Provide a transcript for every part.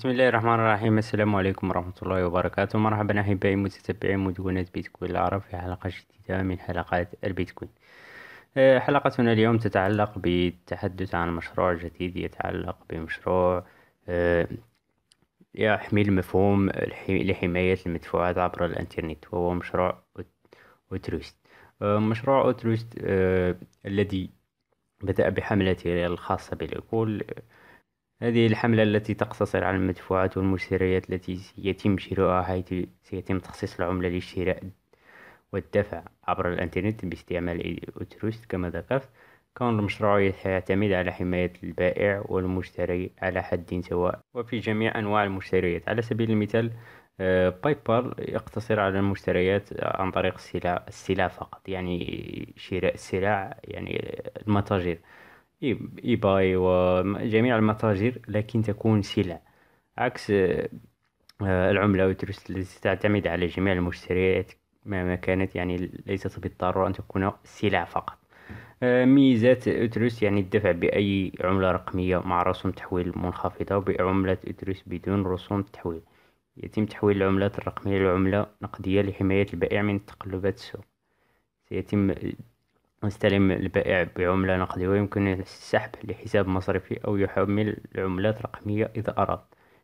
بسم الله الرحمن الرحيم السلام عليكم ورحمة الله وبركاته مرحبا أحبائي متتبعي مدونة بيتكوين العرب في حلقة جديدة من حلقات البيتكوين آه، حلقتنا اليوم تتعلق بالتحدث عن مشروع جديد يتعلق بمشروع آه، يحمل مفهوم لحماية المدفوعات عبر الإنترنت وهو مشروع أوتروست آه، مشروع أوتروست الذي بدأ بحملته الخاصة بالعقول هذه الحملة التي تقتصر على المدفوعات والمشتريات التي يتم شراءها حيث سيتم تخصيص العملة للشراء والدفع عبر الإنترنت باستعمال أوتروست كما ذكرت كون المشروع يعتمد على حماية البائع والمشتري على حد سواء وفي جميع أنواع المشتريات على سبيل المثال آه، باي بال يقتصر على المشتريات عن طريق السلع السلع فقط يعني شراء السلع يعني المتاجر إيباي وجميع المتاجر لكن تكون سلع عكس آه، العملة والتروست التي تعتمد على جميع المشتريات مهما كانت يعني ليست بالضرورة أن تكون سلع فقط آه، ميزات اتروس يعني الدفع بأي عملة رقمية مع رسوم تحويل منخفضة بعملة اتروس بدون رسوم تحويل يتم تحويل العملات الرقمية لعملة نقدية لحماية البائع من تقلبات السوق سيتم مستلم البائع بعملة نقدية ويمكن السحب لحساب مصرفي أو يحمل العملات رقمية إذا أراد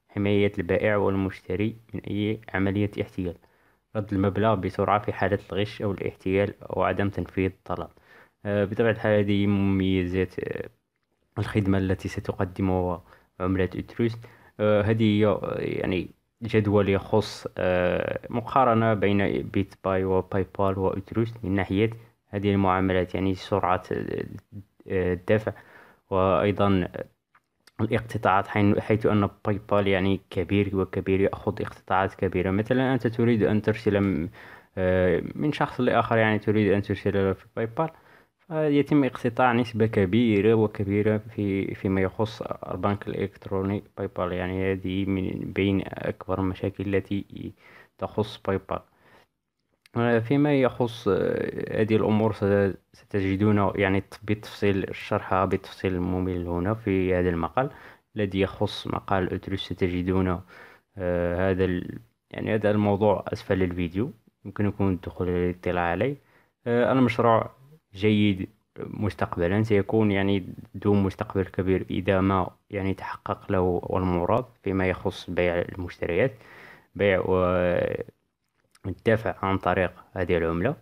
حماية البائع والمشتري من أي عملية احتيال رد المبلغ بسرعة في حالة الغش أو الاحتيال أو عدم تنفيذ الطلب آه، بطبيعة الحال هذه مميزات آه، الخدمة التي ستقدمها عملة أتروس آه، هذه هي يعني جدول يخص مقارنة بين بيت باي وباي بال وأتروس من ناحية هذه المعاملات يعني سرعة الدفع وأيضا الاقتطاعات حيث أن باي بال يعني كبير وكبير يأخذ اقتطاعات كبيرة مثلا أنت تريد أن ترسل آه، من شخص لآخر يعني تريد أن ترسل في باي بال يتم اقتطاع نسبة كبيرة وكبيرة في فيما يخص البنك الإلكتروني باي بال يعني هذه من بين أكبر المشاكل التي تخص باي بال آه، فيما يخص آه، هذه الأمور ستجدون يعني بالتفصيل شرحها بالتفصيل الممل هنا في هذا المقال الذي يخص مقال أتريس ستجدون آه، هذا يعني هذا الموضوع أسفل الفيديو يمكنكم الدخول للاطلاع عليه المشروع جيد مستقبلا سيكون يعني ذو مستقبل كبير إذا ما يعني تحقق له المراد فيما يخص بيع المشتريات بيع و الدفع عن طريق هذه العملة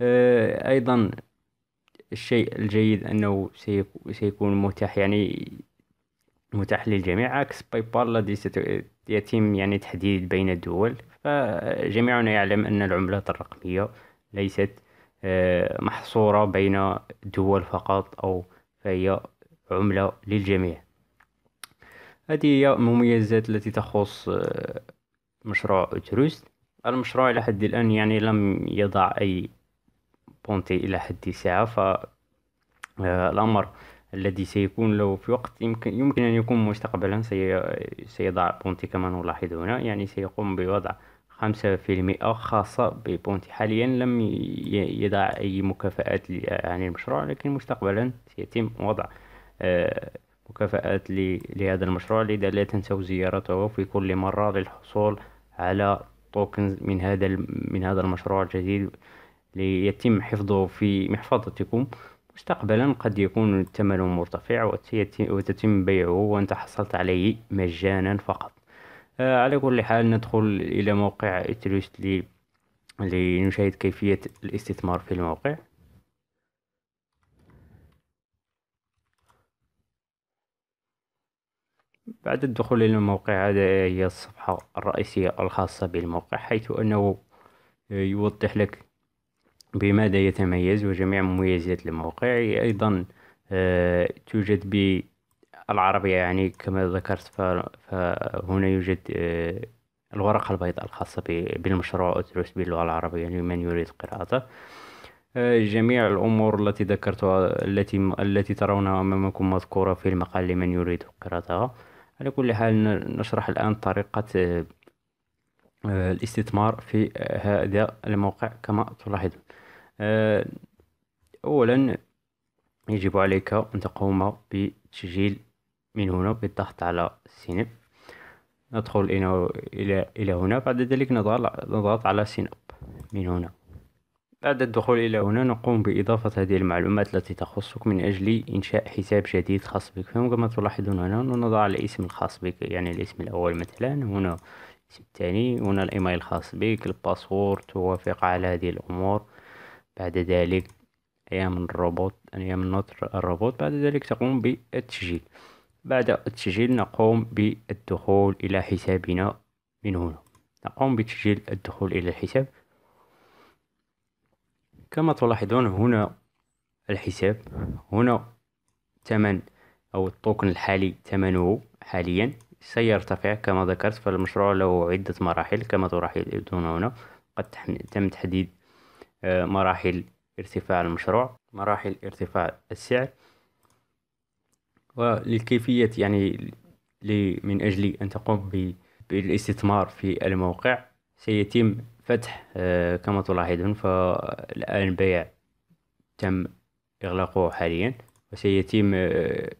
آه، أيضا الشيء الجيد أنه سيكون متاح يعني متاح للجميع عكس باي بال الذي يتم يعني تحديد بين الدول فجميعنا يعلم أن العملات الرقمية ليست آه، محصورة بين دول فقط أو فهي عملة للجميع هذه هي المميزات التي تخص آه، مشروع تروست المشروع إلى حد الآن يعني لم يضع أي بونتي إلى حد الساعة فالأمر آه، الذي سيكون له في وقت يمكن, يمكن أن يكون مستقبلا سي سيضع بونتي كما نلاحظ هنا يعني سيقوم بوضع خمسة في المئة خاصة ببونتي حاليا لم يضع أي مكافآت يعني المشروع لكن مستقبلا سيتم وضع آه، مكافآت لهذا المشروع لذا لا تنسوا زيارته في كل مرة للحصول على توكنز من هذا من هذا المشروع الجديد ليتم حفظه في محفظتكم مستقبلا قد يكون الثمن مرتفع وتتم بيعه وانت حصلت عليه مجانا فقط على كل حال ندخل الى موقع اتريست لنشاهد كيفيه الاستثمار في الموقع بعد الدخول إلى الموقع هذا هي الصفحة الرئيسية الخاصة بالموقع حيث أنه آه، يوضح لك بماذا يتميز وجميع مميزات الموقع أيضا آه، توجد بالعربية يعني كما ذكرت فهنا يوجد آه، الورقة البيضاء الخاصة بالمشروع أدرس باللغة العربية لمن يريد قراءته جميع الأمور التي ذكرتها التي التي ترونها أمامكم مذكورة في المقال لمن يريد قراءتها على كل حال نشرح الآن طريقة آه، الاستثمار في آه، هذا الموقع كما تلاحظون آه، أولا يجب عليك أن تقوم بتسجيل من هنا بالضغط على سينب ندخل إلى هنا بعد ذلك نضغط على سينب من هنا بعد الدخول إلى هنا نقوم بإضافة هذه المعلومات التي تخصك من أجل إنشاء حساب جديد خاص بك كما تلاحظون هنا نضع الاسم الخاص بك يعني الاسم الأول مثلا هنا الاسم الثاني هنا الإيميل الخاص بك الباسورد توافق على هذه الأمور بعد ذلك أيام الروبوت يعني أيام النطر الروبوت بعد ذلك تقوم بالتسجيل بعد التسجيل نقوم بالدخول إلى حسابنا من هنا نقوم بتسجيل الدخول إلى الحساب كما تلاحظون هنا الحساب هنا ثمن أو التوكن الحالي ثمنه حاليا سيرتفع كما ذكرت فالمشروع له عدة مراحل كما تلاحظون هنا قد تم تحديد آه، مراحل ارتفاع المشروع مراحل ارتفاع السعر وللكيفية يعني من أجل أن تقوم بالاستثمار في الموقع سيتم فتح آه، كما تلاحظون فالآن البيع تم إغلاقه حاليا وسيتم آه،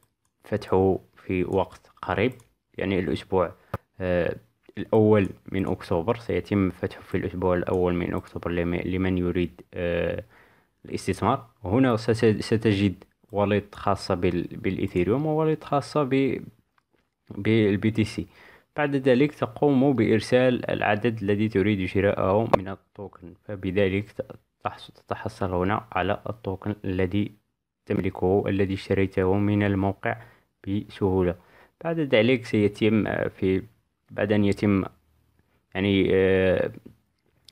فتحه في وقت قريب يعني الأسبوع آه، الأول من أكتوبر سيتم فتحه في الأسبوع الأول من أكتوبر لمن يريد الاستثمار وهنا ستجد واليت خاصة بالإيثيريوم وواليت خاصة بالبي تي سي بعد ذلك تقوم بإرسال العدد الذي تريد شراءه من التوكن فبذلك تتحصل هنا على التوكن الذي تملكه الذي اشتريته من الموقع بسهولة بعد ذلك سيتم آه، في بعد أن يتم يعني آه،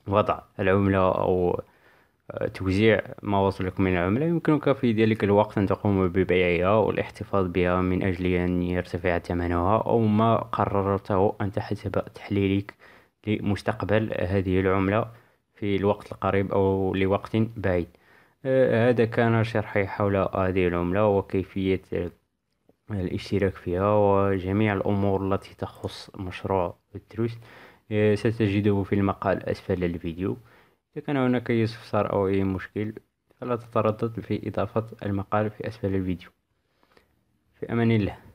وضع العملة أو توزيع ما وصلك من العملة يمكنك في ذلك الوقت أن تقوم ببيعها والاحتفاظ بها من أجل أن يرتفع ثمنها أو ما قررته أنت حسب تحليلك لمستقبل هذه العملة في الوقت القريب أو لوقت بعيد آه، هذا كان شرحي حول هذه العملة وكيفية الاشتراك فيها وجميع الأمور التي تخص مشروع التروس آه، ستجده في المقال أسفل الفيديو إذا كان هناك أي استفسار أو أي مشكل فلا تتردد في إضافة المقال في أسفل الفيديو في أمان الله